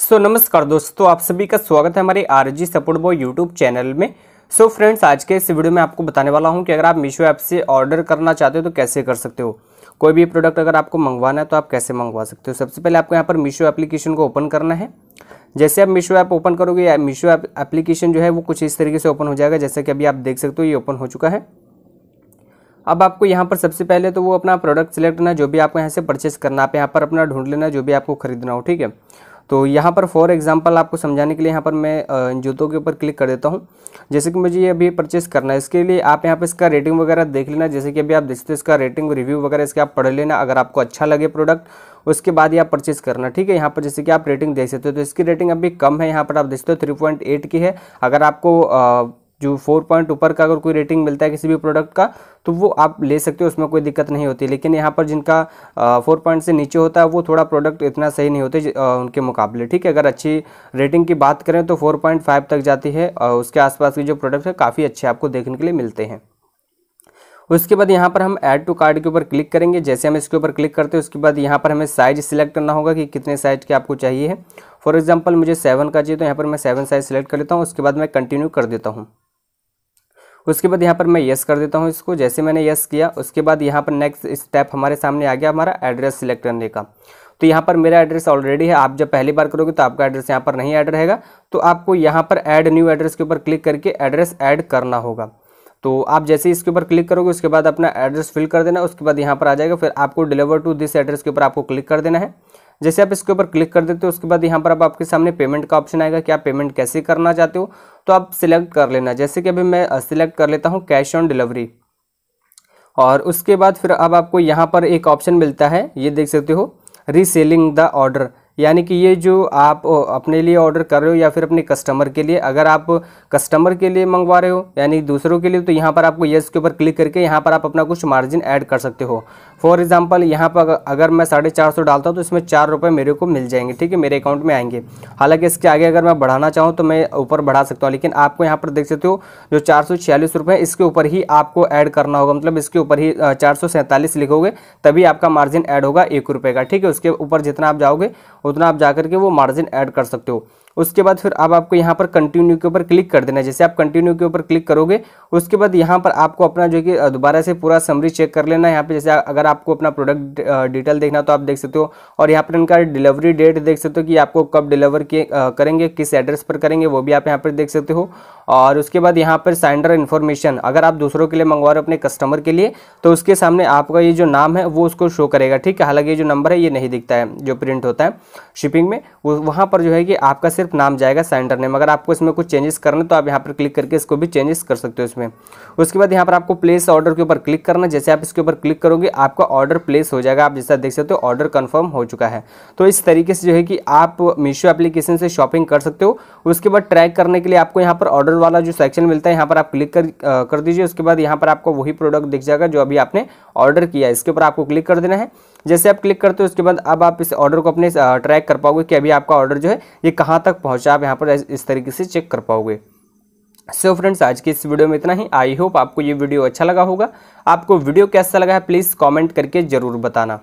सो so, नमस्कार दोस्तों आप सभी का स्वागत है हमारे R G support boy YouTube channel में सो so, फ्रेंड्स आज के इस वीडियो में आपको बताने वाला हूं कि अगर आप मीशो ऐप से ऑर्डर करना चाहते हो तो कैसे कर सकते हो कोई भी प्रोडक्ट अगर आपको मंगवाना है तो आप कैसे मंगवा सकते हो सबसे पहले आपको यहाँ पर मीशो एप्लीकेशन को ओपन करना है जैसे आप मीशो ऐप ओपन करोगे या मीशो एप्लीकेशन जो है वो कुछ इस तरीके से ओपन हो जाएगा जैसे कि अभी आप देख सकते हो ये ओपन हो चुका है अब आपको यहाँ पर सबसे पहले तो वो अपना प्रोडक्ट सेलेक्ट करना जो भी आपको यहाँ से परचेस करना आप यहाँ पर अपना ढूंढ लेना जो भी आपको खरीदना हो ठीक है तो यहाँ पर फॉर एग्जांपल आपको समझाने के लिए यहाँ पर मैं जूतों के ऊपर क्लिक कर देता हूँ जैसे कि मुझे ये अभी परचेस करना है इसके लिए आप यहाँ पर इसका रेटिंग वगैरह देख लेना जैसे कि अभी आप देखते हो इसका रेटिंग रिव्यू वगैरह इसके आप पढ़ लेना अगर आपको अच्छा लगे प्रोडक्ट उसके बाद ये आप परचेस करना ठीक है यहाँ पर जैसे कि आप रेटिंग देख सकते हो तो इसकी रेटिंग अभी कम है यहाँ पर आप देखते हो थ्री की है अगर आपको जो फोर पॉइंट ऊपर का अगर कोई रेटिंग मिलता है किसी भी प्रोडक्ट का तो वो आप ले सकते हो उसमें कोई दिक्कत नहीं होती लेकिन यहाँ पर जिनका फोर पॉइंट से नीचे होता है वो थोड़ा प्रोडक्ट इतना सही नहीं होते उनके मुकाबले ठीक है अगर अच्छी रेटिंग की बात करें तो फोर पॉइंट फाइव तक जाती है और उसके आसपास के जो प्रोडक्ट है काफ़ी अच्छे आपको देखने के लिए मिलते हैं उसके बाद यहाँ पर हम ऐड टू कार्ड के ऊपर क्लिक करेंगे जैसे हम इसके ऊपर क्लिक करते हैं उसके बाद यहाँ पर हमें साइज सिलेक्ट करना होगा कि कितने साइज के आपको चाहिए फॉर एग्जाम्पल मुझे सेवन का चाहिए तो यहाँ पर मैं सेवन साइज सेलेक्ट कर लेता हूँ उसके बाद मैं कंटिन्यू कर देता हूँ उसके बाद यहाँ पर मैं येस कर देता हूँ इसको जैसे मैंने येस किया उसके बाद यहाँ पर नेक्स्ट स्टेप हमारे सामने आ गया हमारा एड्रेस सिलेक्ट करने का तो यहाँ पर मेरा एड्रेस ऑलरेडी है आप जब पहली बार करोगे तो आपका एड्रेस यहाँ पर नहीं ऐड रहेगा तो आपको यहाँ पर ऐड न्यू एड्रेस के ऊपर क्लिक करके एड्रेस ऐड करना होगा तो आप जैसे ही इसके ऊपर क्लिक करोगे उसके बाद अपना एड्रेस फिल कर देना उसके बाद यहाँ पर आ जाएगा फिर आपको डिलीवर टू दिस एड्रेस के ऊपर आपको क्लिक कर देना है जैसे आप इसके ऊपर क्लिक कर देते हो उसके बाद यहाँ पर अब आपके सामने पेमेंट का ऑप्शन आएगा कि आप पेमेंट कैसे करना चाहते हो तो आप सिलेक्ट कर लेना जैसे कि अभी मैं सिलेक्ट कर लेता हूँ कैश ऑन डिलीवरी और उसके बाद फिर अब आपको यहाँ पर एक ऑप्शन मिलता है ये देख सकते हो रीसेलिंग द ऑर्डर यानी कि ये जो आप अपने लिए ऑर्डर कर रहे हो या फिर अपने कस्टमर के लिए अगर आप कस्टमर के लिए मंगवा रहे हो यानी दूसरों के लिए तो यहाँ पर आपको येस के ऊपर क्लिक करके यहाँ पर आप अपना कुछ मार्जिन ऐड कर सकते हो फॉर एग्जाम्पल यहाँ पर अगर मैं साढ़े चार सौ डालता हूँ तो इसमें चार रुपये मेरे को मिल जाएंगे ठीक है मेरे अकाउंट में आएंगे हालांकि इसके आगे अगर मैं बढ़ाना चाहूँ तो मैं ऊपर बढ़ा सकता हूँ लेकिन आपको यहाँ पर देख सकते हो जो चार सौ छियालीस रुपये इसके ऊपर ही आपको ऐड करना होगा मतलब इसके ऊपर ही चार सौ सैंतालीस लिखोगे तभी आपका मार्जिन ऐड होगा एक रुपये का ठीक है उसके ऊपर जितना आप जाओगे उतना आप जा करके वो मार्जिन ऐड कर सकते हो उसके बाद फिर अब आप आपको यहाँ पर कंटिन्यू के ऊपर क्लिक कर देना है जैसे आप कंटिन्यू के ऊपर क्लिक करोगे उसके बाद यहाँ पर आपको अपना जो कि दोबारा से पूरा समरी चेक कर लेना है यहाँ पे जैसे अगर आपको अपना प्रोडक्ट डिटेल देखना तो आप देख सकते हो और यहाँ पर इनका डिलीवरी डेट देख सकते हो कि आपको कब डिलीवर किए करेंगे किस एड्रेस पर करेंगे वो भी आप यहाँ पर देख सकते हो और उसके बाद यहाँ पर सेंडर इन्फॉर्मेशन अगर आप दूसरों के लिए मंगवा रहे हो अपने कस्टमर के लिए तो उसके सामने आपका ये जो नाम है वो उसको शो करेगा ठीक है हालांकि ये जो नंबर है ये नहीं दिखता है जो प्रिंट होता है शिपिंग में वहाँ पर जो है कि आपका सिर्फ नाम जाएगा सेंटर नेम अगर आपको इसमें कुछ चेंजेस करना तो आप यहाँ पर क्लिक करके इसको भी चेंजेस कर सकते हो इसमें उसके बाद यहाँ पर आपको प्लेस ऑर्डर के ऊपर क्लिक करना जैसे आप इसके ऊपर क्लिक करोगे आपका ऑर्डर प्लेस हो जाएगा आप जैसा देख सकते हो ऑर्डर कन्फर्म हो चुका है तो इस तरीके से जो है कि आप मीशो एप्लीकेशन से शॉपिंग कर सकते हो उसके बाद ट्रैक करने के लिए आपको यहाँ पर ऑर्डर वाला जो सेक्शन मिलता है यहाँ पर आप क्लिक कर दीजिए उसके बाद यहाँ पर आपको वही प्रोडक्ट दिख जाएगा जो अभी आपने ऑर्डर किया इसके ऊपर आपको क्लिक कर देना है जैसे आप क्लिक करते हो उसके बाद अब आप इस ऑर्डर को अपने ट्रैक कर पाओगे कि अभी आपका ऑर्डर जो है ये कहाँ तक पहुँचा आप यहाँ पर इस तरीके से चेक कर पाओगे सो so फ्रेंड्स आज की इस वीडियो में इतना ही आई होप आपको ये वीडियो अच्छा लगा होगा आपको वीडियो कैसा लगा है प्लीज़ कमेंट करके ज़रूर बताना